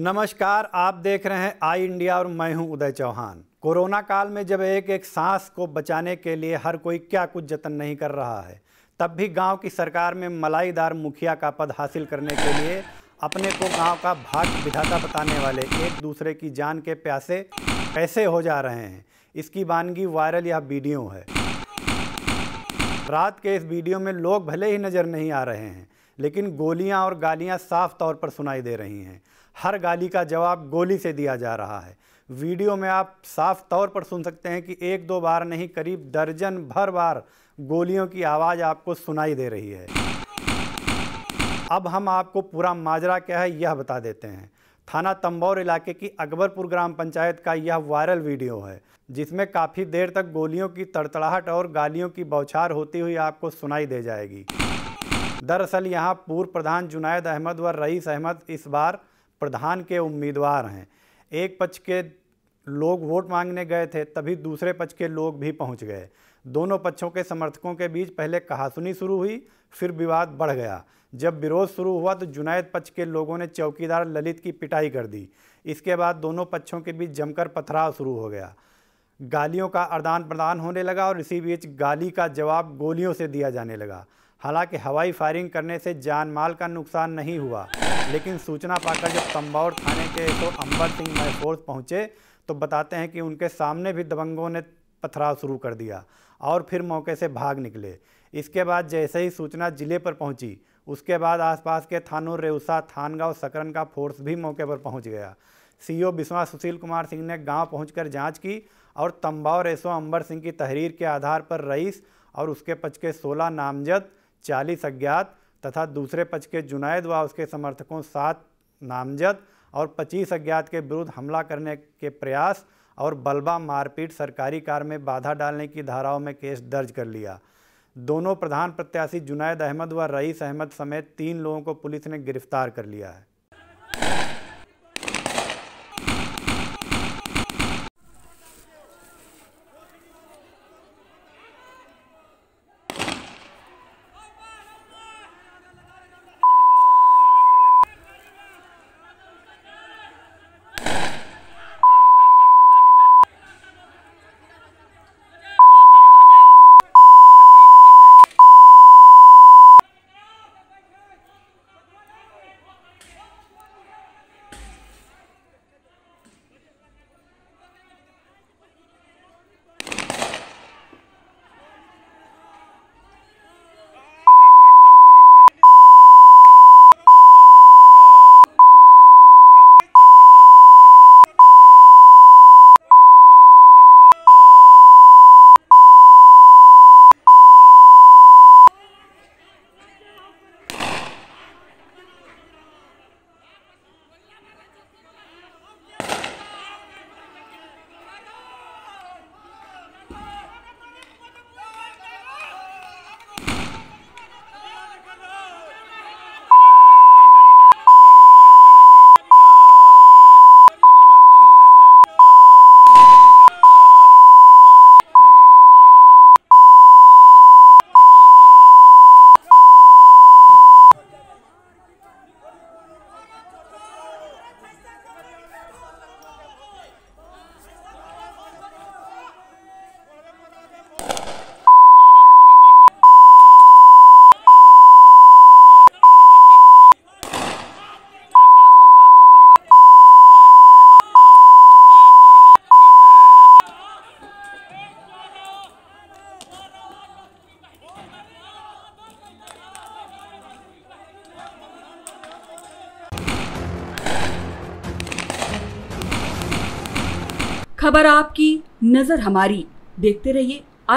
नमस्कार आप देख रहे हैं आई इंडिया और मैं हूं उदय चौहान कोरोना काल में जब एक एक सांस को बचाने के लिए हर कोई क्या कुछ जतन नहीं कर रहा है तब भी गांव की सरकार में मलाईदार मुखिया का पद हासिल करने के लिए अपने को गांव का भाग विधाता बताने वाले एक दूसरे की जान के प्यासे कैसे हो जा रहे हैं इसकी वानगी वायरल यह वीडियो है रात के इस वीडियो में लोग भले ही नज़र नहीं आ रहे हैं लेकिन गोलियां और गालियां साफ तौर पर सुनाई दे रही हैं हर गाली का जवाब गोली से दिया जा रहा है वीडियो में आप साफ तौर पर सुन सकते हैं कि एक दो बार नहीं करीब दर्जन भर बार गोलियों की आवाज़ आपको सुनाई दे रही है अब हम आपको पूरा माजरा क्या है यह बता देते हैं थाना तंबौर इलाके की अकबरपुर ग्राम पंचायत का यह वायरल वीडियो है जिसमें काफ़ी देर तक गोलियों की तड़तड़ाहट और गालियों की बौछार होती हुई आपको सुनाई दे जाएगी दरअसल यहाँ पूर्व प्रधान जुनायद अहमद व रईस अहमद इस बार प्रधान के उम्मीदवार हैं एक पक्ष के लोग वोट मांगने गए थे तभी दूसरे पक्ष के लोग भी पहुंच गए दोनों पक्षों के समर्थकों के बीच पहले कहासुनी शुरू हुई फिर विवाद बढ़ गया जब विरोध शुरू हुआ तो जुनैद पक्ष के लोगों ने चौकीदार ललित की पिटाई कर दी इसके बाद दोनों पक्षों के बीच जमकर पथराव शुरू हो गया गालियों का आदान प्रदान होने लगा और इसी बीच गाली का जवाब गोलियों से दिया जाने लगा हालांकि हवाई फायरिंग करने से जान माल का नुकसान नहीं हुआ लेकिन सूचना पाकर जब तंबौर थाने के तो अंबर सिंह महफोज पहुंचे तो बताते हैं कि उनके सामने भी दबंगों ने पथराव शुरू कर दिया और फिर मौके से भाग निकले इसके बाद जैसे ही सूचना जिले पर पहुंची उसके बाद आसपास के थानों रेउसा थानगांव सकरन का फोर्स भी मौके पर पहुंच गया सीईओ बिस्वा सुशील कुमार सिंह ने गांव पहुंचकर जांच की और तंबाव रेसो अंबर सिंह की तहरीर के आधार पर रईस और उसके पच के सोलह नामजद चालीस अज्ञात तथा दूसरे पक्ष के जुनायद व उसके समर्थकों सात नामजद और पच्चीस अज्ञात के विरुद्ध हमला करने के प्रयास और बलबा मारपीट सरकारी कार में बाधा डालने की धाराओं में केस दर्ज कर लिया दोनों प्रधान प्रत्याशी जुनैद अहमद व रईस अहमद समेत तीन लोगों को पुलिस ने गिरफ्तार कर लिया है खबर आपकी नज़र हमारी देखते रहिए